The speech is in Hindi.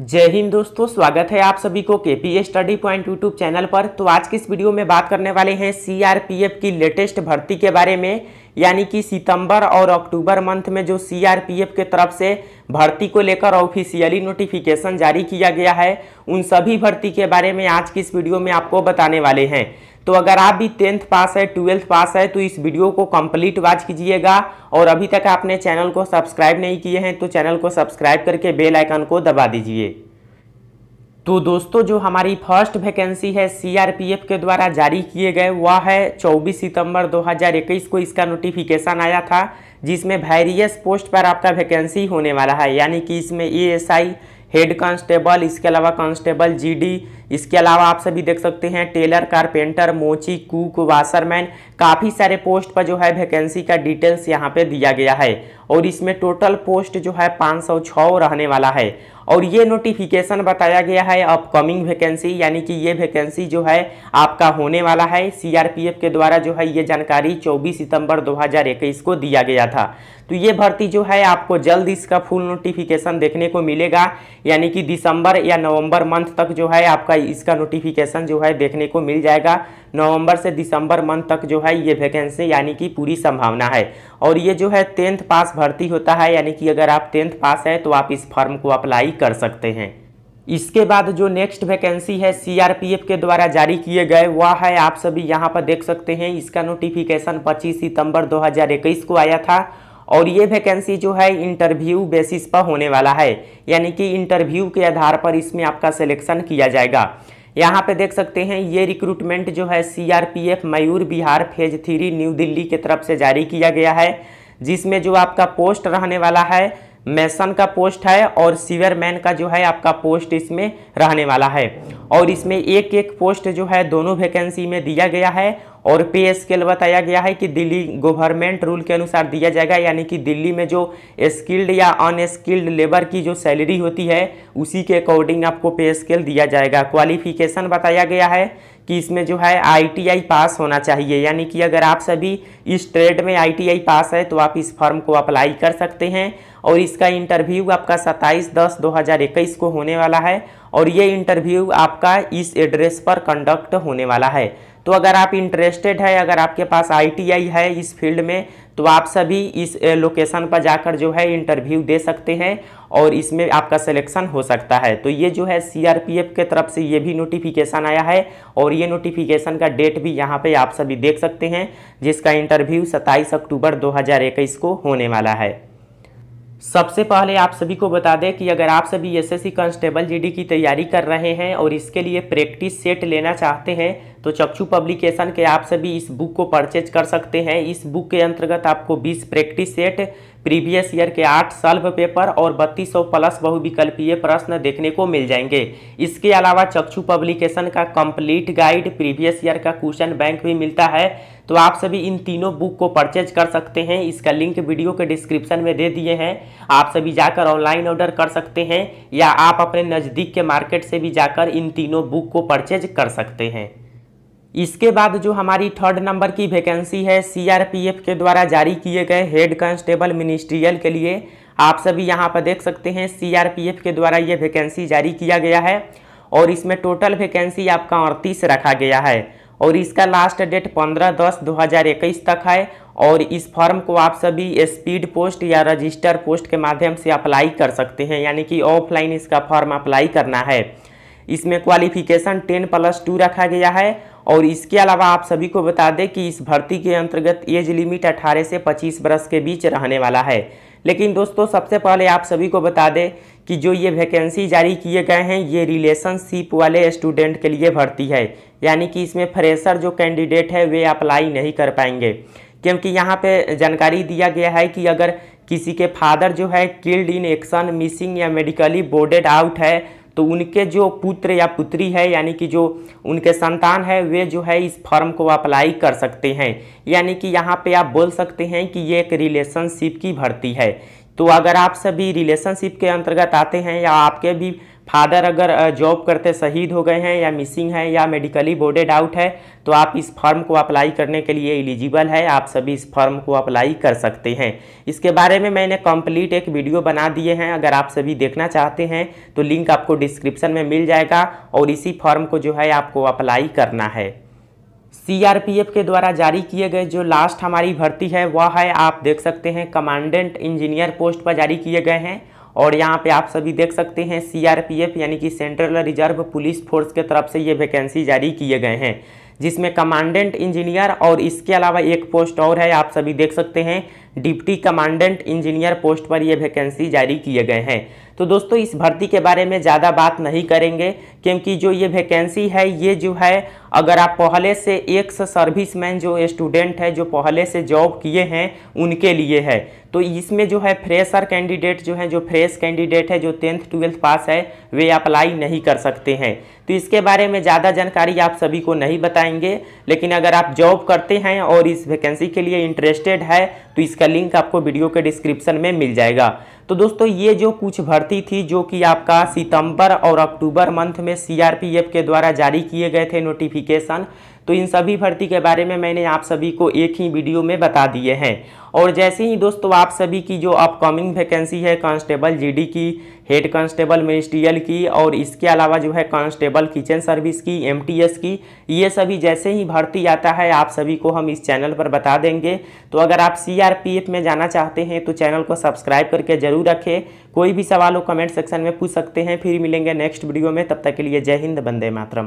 जय हिंद दोस्तों स्वागत है आप सभी को K P study point YouTube channel पर तो आज की इस वीडियो में बात करने वाले हैं सीआरपीएफ की लेटेस्ट भर्ती के बारे में यानी कि सितंबर और अक्टूबर मंथ में जो सीआरपीएफ के तरफ से भर्ती को लेकर ऑफिशियली नोटिफिकेशन जारी किया गया है उन सभी भर्ती के बारे में आज की इस वीडियो में आपको बताने वाले हैं तो अगर आप भी टेंथ पास है ट्वेल्थ पास है तो इस वीडियो को कंप्लीट वॉच कीजिएगा और अभी तक आपने चैनल को सब्सक्राइब नहीं किए हैं तो चैनल को सब्सक्राइब करके बेल आइकन को दबा दीजिए तो दोस्तों जो हमारी फर्स्ट वैकेंसी है सीआरपीएफ के द्वारा जारी किए गए वह है 24 सितंबर 2021 को इसका नोटिफिकेशन आया था जिसमें वेरियस पोस्ट पर आपका वैकेंसी होने वाला है यानी कि इसमें एएसआई हेड कांस्टेबल इसके अलावा कांस्टेबल जीडी इसके अलावा आप सभी देख सकते हैं टेलर कारपेंटर मोची कुक वाशरमैन काफ़ी सारे पोस्ट पर जो है वैकेंसी का डिटेल्स यहाँ पे दिया गया है और इसमें टोटल पोस्ट जो है 506 रहने वाला है और ये नोटिफिकेशन बताया गया है अपकमिंग वैकेंसी यानी कि ये वैकेंसी जो है आपका होने वाला है सीआरपीएफ के द्वारा जो है ये जानकारी 24 सितंबर 2021 को दिया गया था तो ये भर्ती जो है आपको जल्द इसका फुल नोटिफिकेशन देखने को मिलेगा यानी कि दिसंबर या नवंबर मंथ तक जो है आपका इसका नोटिफिकेशन जो है देखने को मिल जाएगा नवंबर से दिसंबर मंथ तक जो है ये वैकेंसी यानी कि पूरी संभावना है और ये जो है टेंथ पास भर्ती होता है यानी कि अगर आप टेंथ पास है तो आप इस फॉर्म को अप्लाई कर सकते हैं इसके बाद जो नेक्स्ट वैकेंसी है सीआरपीएफ के द्वारा जारी किए गए वह है आप सभी यहाँ पर देख सकते हैं इसका नोटिफिकेशन 25 सितंबर 2021 को आया था और ये वैकेंसी जो है इंटरव्यू बेसिस पर होने वाला है यानी कि इंटरव्यू के आधार पर इसमें आपका सिलेक्शन किया जाएगा यहाँ पे देख सकते हैं ये रिक्रूटमेंट जो है CRPF Mayur Vihar phase three new Delhi की तरफ से जारी किया गया है जिसमें जो आपका पोस्ट रहने वाला है मैसन का पोस्ट है और सीवरमैन का जो है आपका पोस्ट इसमें रहने वाला है और इसमें एक एक पोस्ट जो है दोनों वैकेंसी में दिया गया है और पे स्केल बताया गया है कि दिल्ली गवर्नमेंट रूल के अनुसार दिया जाएगा यानी कि दिल्ली में जो स्किल्ड या अनस्किल्ड लेबर की जो सैलरी होती है उसी के अकॉर्डिंग आपको पे स्केल दिया जाएगा क्वालिफिकेशन बताया गया है कि इसमें जो है आईटीआई पास होना चाहिए यानी कि अगर आप सभी इस ट्रेड में आईटीआई पास है तो आप इस फॉर्म को अप्लाई कर सकते हैं और इसका इंटरव्यू आपका 27 दस 2021 को होने वाला है और ये इंटरव्यू आपका इस एड्रेस पर कंडक्ट होने वाला है तो अगर आप इंटरेस्टेड है अगर आपके पास आईटीआई है इस फील्ड में तो आप सभी इस लोकेशन पर जाकर जो है इंटरव्यू दे सकते हैं और इसमें आपका सिलेक्शन हो सकता है तो ये जो है सीआरपीएफ के तरफ से ये भी नोटिफिकेशन आया है और ये नोटिफिकेशन का डेट भी यहाँ पे आप सभी देख सकते हैं जिसका इंटरव्यू 27 अक्टूबर 2021 को होने वाला है सबसे पहले आप सभी को बता दें कि अगर आप सभी एसएससी कांस्टेबल जीडी की तैयारी कर रहे हैं और इसके लिए प्रैक्टिस सेट लेना चाहते हैं तो चक्षु पब्लिकेशन के आप सभी इस बुक को परचेज कर सकते हैं इस बुक के अंतर्गत आपको 20 प्रैक्टिस सेट प्रीवियस ईयर के आठ सल्व पेपर और 3200 प्लस बहुविकल्पीय प्रश्न देखने को मिल जाएंगे इसके अलावा चक्षु पब्लिकेशन का कंप्लीट गाइड प्रीवियस ईयर का क्वेश्चन बैंक भी मिलता है तो आप सभी इन तीनों बुक को परचेज कर सकते हैं इसका लिंक वीडियो के डिस्क्रिप्शन में दे दिए हैं आप सभी जाकर ऑनलाइन ऑर्डर कर सकते हैं या आप अपने नज़दीक के मार्केट से भी जाकर इन तीनों बुक को परचेज कर सकते हैं इसके बाद जो हमारी थर्ड नंबर की वैकेंसी है सीआरपीएफ के द्वारा जारी किए गए हेड कांस्टेबल मिनिस्ट्रियल के लिए आप सभी यहाँ पर देख सकते हैं सीआरपीएफ के द्वारा ये वैकेंसी जारी किया गया है और इसमें टोटल वैकेंसी आपका अड़तीस रखा गया है और इसका लास्ट डेट 15 दस 2021 तक है और इस फॉर्म को आप सभी स्पीड पोस्ट या रजिस्टर पोस्ट के माध्यम से अप्लाई कर सकते हैं यानी कि ऑफलाइन इसका फॉर्म अप्लाई करना है इसमें क्वालिफिकेशन टेन प्लस टू रखा गया है और इसके अलावा आप सभी को बता दें कि इस भर्ती के अंतर्गत एज लिमिट अठारह से पच्चीस वर्ष के बीच रहने वाला है लेकिन दोस्तों सबसे पहले आप सभी को बता दें कि जो ये वैकेंसी जारी किए गए हैं ये रिलेशनशिप वाले स्टूडेंट के लिए भर्ती है यानी कि इसमें फ्रेशर जो कैंडिडेट है वे अप्लाई नहीं कर पाएंगे क्योंकि यहाँ पे जानकारी दिया गया है कि अगर किसी के फादर जो है किल्ड इन एक्शन मिसिंग या मेडिकली बोर्डेड आउट है तो उनके जो पुत्र या पुत्री है यानी कि जो उनके संतान है वे जो है इस फॉर्म को अप्लाई कर सकते हैं यानी कि यहाँ पे आप बोल सकते हैं कि ये एक रिलेशनशिप की भर्ती है तो अगर आप सभी रिलेशनशिप के अंतर्गत आते हैं या आपके भी फादर अगर जॉब करते शहीद हो गए हैं या मिसिंग हैं या मेडिकली बोर्डेड आउट है तो आप इस फॉर्म को अप्लाई करने के लिए एलिजिबल है आप सभी इस फॉर्म को अप्लाई कर सकते हैं इसके बारे में मैंने कंप्लीट एक वीडियो बना दिए हैं अगर आप सभी देखना चाहते हैं तो लिंक आपको डिस्क्रिप्शन में मिल जाएगा और इसी फॉर्म को जो है आपको अप्लाई करना है सी के द्वारा जारी किए गए जो लास्ट हमारी भर्ती है वह है आप देख सकते हैं कमांडेंट इंजीनियर पोस्ट पर जारी किए गए हैं और यहाँ पे आप सभी देख सकते हैं सीआरपीएफ यानी कि सेंट्रल रिजर्व पुलिस फोर्स के तरफ से ये वैकेंसी जारी किए गए हैं जिसमें कमांडेंट इंजीनियर और इसके अलावा एक पोस्ट और है आप सभी देख सकते हैं डिप्टी कमांडेंट इंजीनियर पोस्ट पर ये वैकेंसी जारी किए गए हैं तो दोस्तों इस भर्ती के बारे में ज़्यादा बात नहीं करेंगे क्योंकि जो ये वैकेंसी है ये जो है अगर आप पहले से एक सर्विस मैन जो स्टूडेंट है जो पहले से जॉब किए हैं उनके लिए है तो इसमें जो है फ्रेशर कैंडिडेट जो है जो फ्रेश कैंडिडेट है जो टेंथ ट्वेल्थ पास है वे अप्लाई नहीं कर सकते हैं तो इसके बारे में ज़्यादा जानकारी आप सभी को नहीं बताएंगे लेकिन अगर आप जॉब करते हैं और इस वैकेंसी के लिए इंटरेस्टेड है तो इसका लिंक आपको वीडियो के डिस्क्रिप्शन में मिल जाएगा तो दोस्तों ये जो कुछ भर्ती थी जो कि आपका सितंबर और अक्टूबर मंथ में सीआरपीएफ के द्वारा जारी किए गए थे नोटिफिकेशन तो इन सभी भर्ती के बारे में मैंने आप सभी को एक ही वीडियो में बता दिए हैं और जैसे ही दोस्तों आप सभी की जो अपकमिंग वैकेंसी है कांस्टेबल जीडी की हेड कांस्टेबल मिनिस्ट्रियल की और इसके अलावा जो है कांस्टेबल किचन सर्विस की एमटीएस की ये सभी जैसे ही भर्ती आता है आप सभी को हम इस चैनल पर बता देंगे तो अगर आप सी में जाना चाहते हैं तो चैनल को सब्सक्राइब करके जरूर जरूर रखें कोई भी सवाल हो कमेंट सेक्शन में पूछ सकते हैं फिर मिलेंगे नेक्स्ट वीडियो में तब तक के लिए जय हिंद बंदे मातरम